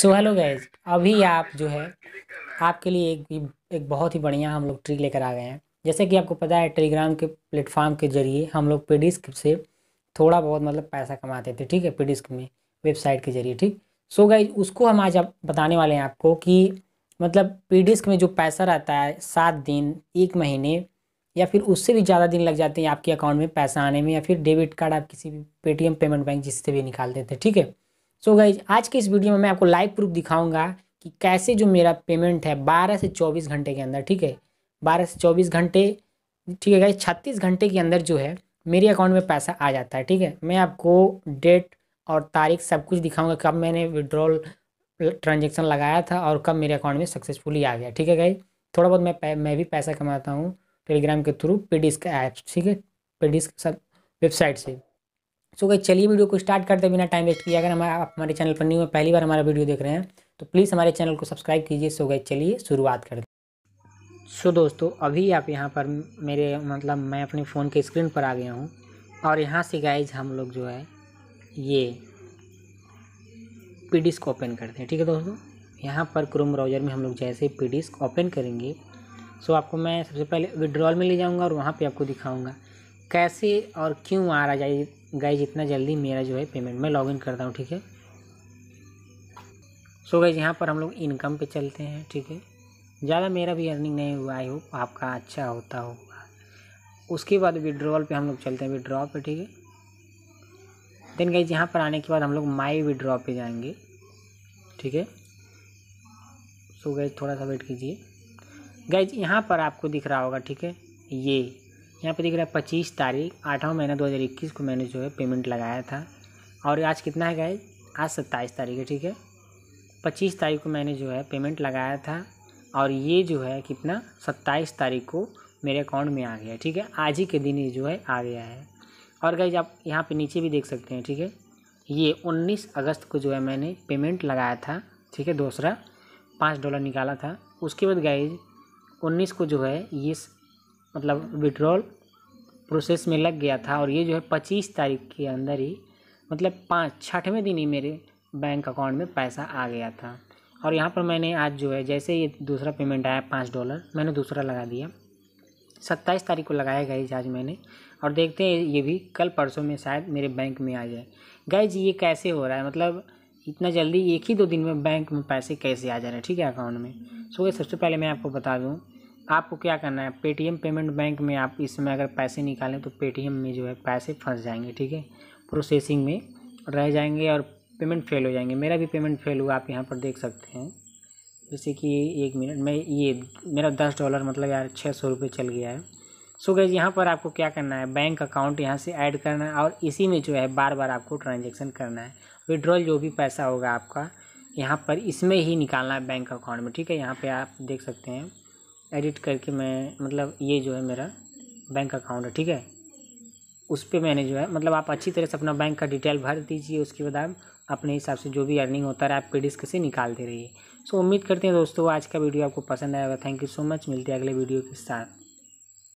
so hello guys अभी आप जो है आपके लिए एक एक बहुत ही बढ़िया हम लोग ट्रिक लेकर आ गए हैं जैसे कि आपको पता है टेलीग्राम के प्लेटफॉर्म के जरिए हम लोग पेडिस्क से थोड़ा बहुत मतलब पैसा कमाते थे ठीक है पेडिस्क में वेबसाइट के जरिए ठीक सो so गाइज उसको हम आज आप बताने वाले हैं आपको कि मतलब पेडिस्क में जो पैसा रहता है सात दिन एक महीने या फिर उससे भी ज़्यादा दिन लग जाते हैं आपके अकाउंट में पैसा आने में या फिर डेबिट कार्ड आप किसी भी पेटीएम पेमेंट बैंक जिससे भी निकाल देते ठीक है सो so गाइज आज के इस वीडियो में मैं आपको लाइव प्रूफ दिखाऊंगा कि कैसे जो मेरा पेमेंट है बारह से चौबीस घंटे के अंदर ठीक है बारह से चौबीस घंटे ठीक है गाइज छत्तीस घंटे के अंदर जो है मेरे अकाउंट में पैसा आ जाता है ठीक है मैं आपको डेट और तारीख सब कुछ दिखाऊंगा कब मैंने विड्रॉल ट्रांजेक्शन लगाया था और कब मेरे अकाउंट में सक्सेसफुली आ गया ठीक है गाइज थोड़ा बहुत मैं मैं भी पैसा कमाता हूँ टेलीग्राम के थ्रू पेडिस का ऐप्स ठीक है पेडिस सब वेबसाइट से सो गई चलिए वीडियो को स्टार्ट करते हैं बिना टाइम वेस्ट किया अगर हमारा आप हमारे चैनल पर न्यू है पहली बार हमारा वीडियो देख रहे हैं तो प्लीज़ हमारे चैनल को सब्सक्राइब कीजिए सो गई चलिए शुरुआत कर दें सो दोस्तों अभी आप यहाँ पर मेरे मतलब मैं अपने फ़ोन के स्क्रीन पर आ गया हूँ और यहाँ से गाइज हम लोग जो है ये पी को ओपन करते हैं ठीक है दोस्तों यहाँ पर क्रोम ब्राउज़र में हम लोग जैसे पी डिस्क ओपन करेंगे सो आपको मैं सबसे पहले विड्रॉल में ले जाऊँगा और वहाँ पर आपको दिखाऊँगा कैसे और क्यों आ रहा जाए गाइज इतना जल्दी मेरा जो है पेमेंट मैं लॉगिन करता हूँ ठीक है सो so गाइज यहाँ पर हम लोग इनकम पे चलते हैं ठीक है ज़्यादा मेरा भी अर्निंग नहीं हुआ आई होप आपका अच्छा होता होगा उसके बाद विड्रॉल पे हम लोग चलते हैं विड्रॉ पे ठीक है देन गाइज यहाँ पर आने के बाद हम लोग माई विड्रॉ पे जाएंगे ठीक है सो गाइज थोड़ा सा वेट कीजिए गाइज यहाँ पर आपको दिख रहा होगा ठीक है ये यहाँ पे दिख रहा है पच्चीस तारीख आठवां महीना दो हज़ार इक्कीस को मैंने जो है पेमेंट लगाया था और आज कितना है गाइज आज सत्ताईस तारीख है ठीक है पच्चीस तारीख को मैंने जो है पेमेंट लगाया था और ये जो है कितना सत्ताईस तारीख को मेरे अकाउंट में आ गया ठीक है आज ही के दिन ये जो है आ गया है और गाइज आप यहाँ पर नीचे भी देख सकते हैं ठीक है ये उन्नीस अगस्त को जो है मैंने पेमेंट लगाया था ठीक है दूसरा पाँच डॉलर निकाला था उसके बाद गाइज 19 को जो है ये मतलब विड्रॉल प्रोसेस में लग गया था और ये जो है पच्चीस तारीख के अंदर ही मतलब पाँच छठवें दिन ही मेरे बैंक अकाउंट में पैसा आ गया था और यहाँ पर मैंने आज जो है जैसे ये दूसरा पेमेंट आया पाँच डॉलर मैंने दूसरा लगा दिया सत्ताईस तारीख को लगाया गया आज मैंने और देखते हैं ये भी कल परसों में शायद मेरे बैंक में आ जाए गए जी ये कैसे हो रहा है मतलब इतना जल्दी एक ही दो दिन में बैंक में पैसे कैसे आ जा रहे हैं ठीक है अकाउंट में सो सबसे पहले मैं आपको बता दूँ आपको क्या करना है पेटीएम पेमेंट बैंक में आप इसमें अगर पैसे निकालें तो पेटीएम में जो है पैसे फंस जाएंगे ठीक है प्रोसेसिंग में रह जाएंगे और पेमेंट फेल हो जाएंगे मेरा भी पेमेंट फेल हुआ आप यहाँ पर देख सकते हैं जैसे कि एक मिनट में ये मेरा दस डॉलर मतलब यार छः सौ रुपये चल गया है सो गैज यहाँ पर आपको क्या करना है बैंक अकाउंट यहाँ से ऐड करना है और इसी में जो है बार बार आपको ट्रांजेक्शन करना है विड्रॉल जो भी पैसा होगा आपका यहाँ पर इसमें ही निकालना है बैंक अकाउंट में ठीक है यहाँ पर आप देख सकते हैं एडिट करके मैं मतलब ये जो है मेरा बैंक अकाउंट है ठीक है उस पर मैंने जो है मतलब आप अच्छी तरह से अपना बैंक का डिटेल भर दीजिए उसके बाद आप अपने हिसाब से जो भी अर्निंग होता है आप डिस्क से निकालते रहिए सो उम्मीद करते हैं दोस्तों आज का वीडियो आपको पसंद आएगा थैंक यू सो मच मिलते हैं अगले वीडियो के साथ